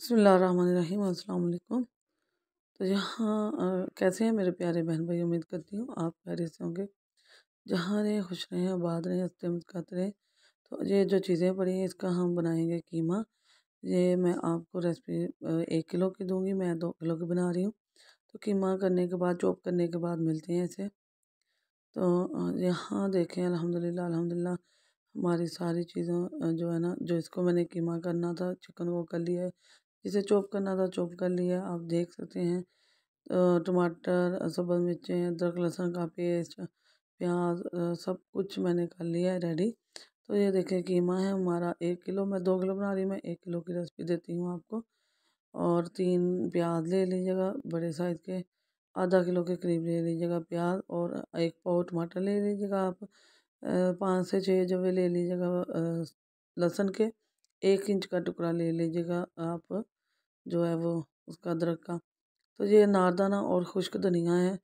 बसमीम अल्लाम तो यहाँ कैसे हैं मेरे प्यारे बहन भाई उम्मीद करती हूँ आप प्यारे से होंगे जहाँ रहे खुश रहें आबाद रहें हंसते मुस्कात रहें तो ये जो चीज़ें पड़ी हैं इसका हम बनाएंगे कीमा ये मैं आपको रेसिपी एक किलो की दूंगी मैं दो किलो की बना रही हूँ तो कीमा करने के बाद चॉप करने के बाद मिलते हैं इसे तो यहाँ देखें अलहमदिल्ला अलहमदिल्ला हमारी सारी चीज़ों जो है ना जो इसको मैंने कीमा करना था चिकन वो कर लिया है जिसे चॉप करना था चॉप कर लिया आप देख सकते हैं टमाटर सब्ज मिर्चें अदरक लहसुन का पेस्ट प्याज सब कुछ मैंने कर लिया है रेडी तो ये देखिए कीमा है हमारा एक किलो मैं दो किलो बना रही हूँ मैं एक किलो की रेसिपी देती हूँ आपको और तीन प्याज ले लीजिएगा बड़े साइज़ के आधा किलो के करीब ले लीजिएगा प्याज और एक पाव टमाटर ले लीजिएगा आप पाँच से छः जब ले लीजिएगा लहसुन के एक इंच का टुकड़ा ले लीजिएगा आप जो है वो उसका अदरक का तो ये नारदाना और खुश्क धनिया है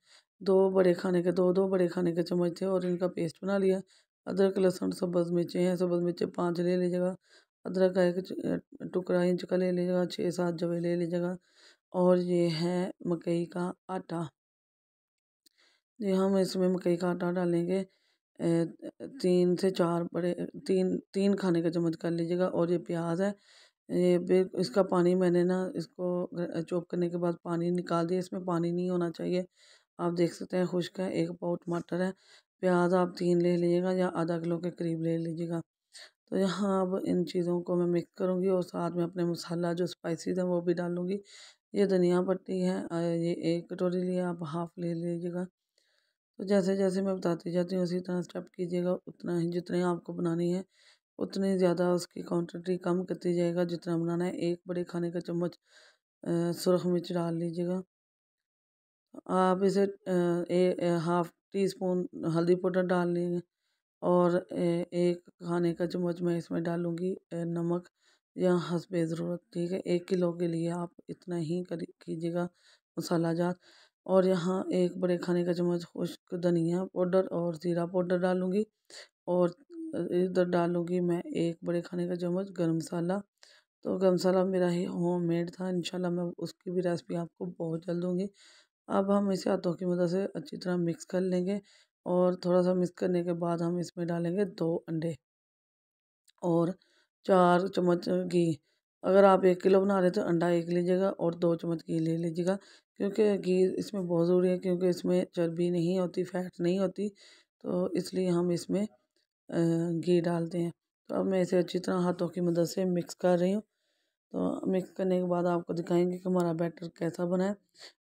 दो बड़े खाने के दो दो बड़े खाने के चम्मच थे और इनका पेस्ट बना लिया अदरक लहसुन सब्ज़ मिर्चें हैं सब्ज़ मिर्चें पाँच ले लीजिएगा अदरक का एक टुकड़ा इंच का ले लीजिएगा छः सात जवे ले लीजिएगा और ये है मकई का आटा जी हम इसमें मकई का आटा डालेंगे तीन से चार बड़े तीन तीन खाने का चम्मच कर लीजिएगा और ये प्याज है ये इसका पानी मैंने ना इसको चॉप करने के बाद पानी निकाल दिया इसमें पानी नहीं होना चाहिए आप देख सकते हैं खुश्क है एक पाव टमाटर है प्याज आप तीन ले लीजिएगा या आधा किलो के करीब ले लीजिएगा तो यहाँ अब इन चीज़ों को मैं मिक्स करूँगी और साथ में अपने मसाला जो स्पाइसीज हैं वो भी डालूँगी ये धनिया पट्टी है ये एक कटोरी लिए आप हाफ़ ले लीजिएगा तो जैसे जैसे मैं बताती जाती हूँ उसी तरह स्टेप कीजिएगा उतना ही जितने आपको बनानी है उतनी ज़्यादा उसकी क्वान्टिटी कम करती जाएगा जितना बनाना है एक बड़े खाने का चम्मच सुरख मिर्च डाल लीजिएगा आप इसे ए, हाफ टी स्पून हल्दी पाउडर डाल लेंगे और ए, एक खाने का चम्मच मैं इसमें डालूँगी नमक या हंसबे ज़रूरत ठीक है एक किलो के लिए आप इतना ही करी कीजिएगा मसाला जात और यहाँ एक बड़े खाने का चम्मच खुश्क धनिया पाउडर और ज़ीरा पाउडर डालूँगी और इधर डालूँगी मैं एक बड़े खाने का चम्मच गर्म मसाला तो गर्म मसाला मेरा ही होम मेड था इंशाल्लाह मैं उसकी भी रेसिपी आपको बहुत जल्द दूँगी अब हम इसे हाथों की मदद से अच्छी तरह मिक्स कर लेंगे और थोड़ा सा मिक्स करने के बाद हम इसमें डालेंगे दो अंडे और चार चम्मच घी अगर आप एक किलो बना रहे हो तो अंडा एक लीजिएगा और दो चम्मच घी ले लीजिएगा क्योंकि घी इसमें बहुत ज़रूरी है क्योंकि इसमें चर्बी नहीं होती फैट नहीं होती तो इसलिए हम इसमें घी डालते हैं तो अब मैं इसे अच्छी तरह हाथों की मदद से मिक्स कर रही हूँ तो मिक्स करने के बाद आपको दिखाएंगे कि हमारा बैटर कैसा बना है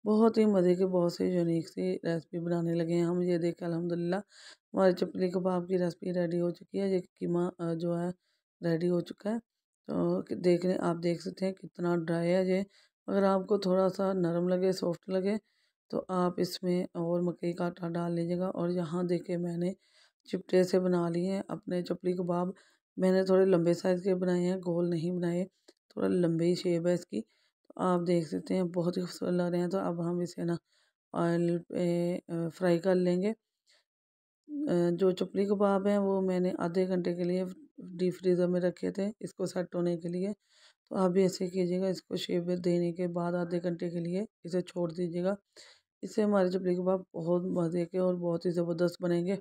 बहुत ही मज़े के बहुत से यूनिक सी रेसिपी बनाने लगे हैं हम ये देखें अलहमदिल्ला हमारे चपली कबाब की रेसिपी रेडी हो चुकी है ये कीमा जो है रेडी हो चुका है तो देखने आप देख सकते हैं कितना ड्राई है ये अगर आपको थोड़ा सा नरम लगे सॉफ्ट लगे तो आप इसमें और मकई का आटा डाल लीजिएगा और यहाँ देखे मैंने चिपटे से बना लिए हैं अपने चपली कबाब मैंने थोड़े लंबे साइज़ के बनाए हैं गोल नहीं बनाए थोड़ा लंबे ही शेप है इसकी तो आप देख सकते हैं बहुत ही खूबसूरत लग रहे हैं तो अब हम इसे ना ऑयल पे फ्राई कर लेंगे जो चपली कबाब हैं वो मैंने आधे घंटे के लिए डीप फ्रीज़र में रखे थे इसको सेट होने के लिए तो आप भी ऐसे कीजिएगा इसको शेप देने के बाद आधे घंटे के लिए इसे छोड़ दीजिएगा इससे हमारे चपली कबाब बहुत मज़े के और बहुत ही ज़बरदस्त बनेंगे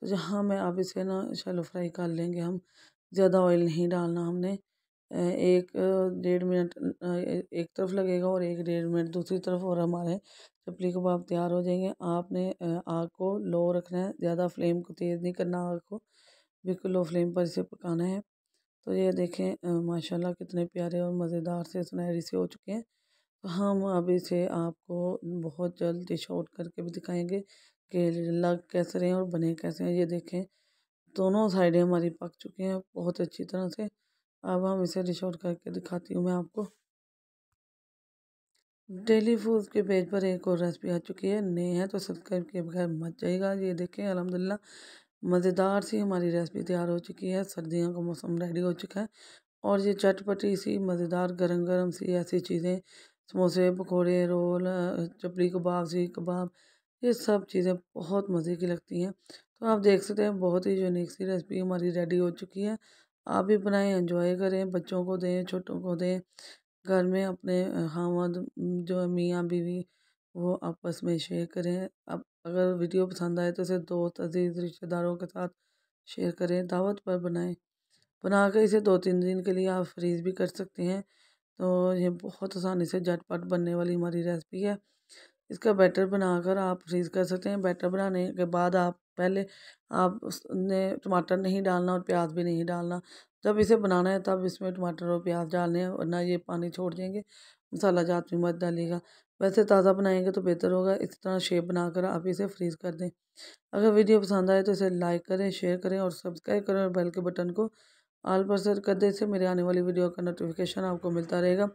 तो जहाँ मैं आप इसे ना शैलो फ्राई कर लेंगे हम ज़्यादा ऑयल नहीं डालना हमने एक डेढ़ मिनट एक तरफ लगेगा और एक डेढ़ मिनट दूसरी तरफ और हमारे चपली कबाब तैयार हो जाएंगे आपने आग को लो रखना है ज़्यादा फ्लेम को तेज़ नहीं करना आग को बिल्कुल लो फ्लेम पर इसे पकाना है तो ये देखें माशाल्लाह कितने प्यारे और मज़ेदार से सुनहरी से हो चुके हैं तो हम अब इसे आपको बहुत जल्द डिश आउट करके भी दिखाएंगे कि लग कैसे रहे और बने कैसे हैं ये देखें दोनों साइडें हमारी पक चुके हैं बहुत अच्छी तरह से अब हम इसे रिशोर्ट करके दिखाती हूँ मैं आपको डेली फूड के पेज पर एक और रेसिपी आ चुकी है नए हैं तो सब्सक्राइब किए बगैर मत जाइएगा ये देखें अलहमदिल्ला मज़ेदार सी हमारी रेसिपी तैयार हो चुकी है सर्दियों का मौसम रेडी हो चुका है और ये चटपटी सी मज़ेदार गरम गरम सी ऐसी चीज़ें समोसे पकौड़े रोल चपड़ी कबाब सी कबाब ये सब चीज़ें बहुत मज़े की लगती हैं तो आप देख सकते हैं बहुत ही यूनिक सी रेसिपी हमारी रेडी हो चुकी है आप भी बनाएं एंजॉय करें बच्चों को दें छोटों को दें घर में अपने हामद जो मियाँ बीवी वो आपस में शेयर करें अब अगर वीडियो पसंद आए तो इसे दो अजीज़ रिश्तेदारों के साथ शेयर करें दावत पर बनाएं कर इसे दो तीन दिन के लिए आप फ्रीज़ भी कर सकते हैं तो ये बहुत आसानी से झटपट बनने वाली हमारी रेसिपी है इसका बैटर बनाकर आप फ्रीज़ कर सकते हैं बैटर बनाने के बाद आप पहले आप उसने टमाटर नहीं डालना और प्याज भी नहीं डालना जब इसे बनाना है तब इसमें टमाटर और प्याज डालने हैं वरना ये पानी छोड़ देंगे मसाला जात भी मत डालिएगा वैसे ताज़ा बनाएंगे तो बेहतर होगा इस तरह शेप बनाकर आप इसे फ्रीज़ कर दें अगर वीडियो पसंद आए तो इसे लाइक करें शेयर करें और सब्सक्राइब करें और बेल के बटन को आल पर सर कर दें इससे मेरे आने वाली वीडियो का नोटिफिकेशन आपको मिलता रहेगा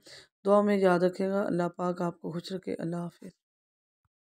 दुआ में याद रखेगा अल्लाह पाक आपको खुश रखे अल्लाह हाफिज़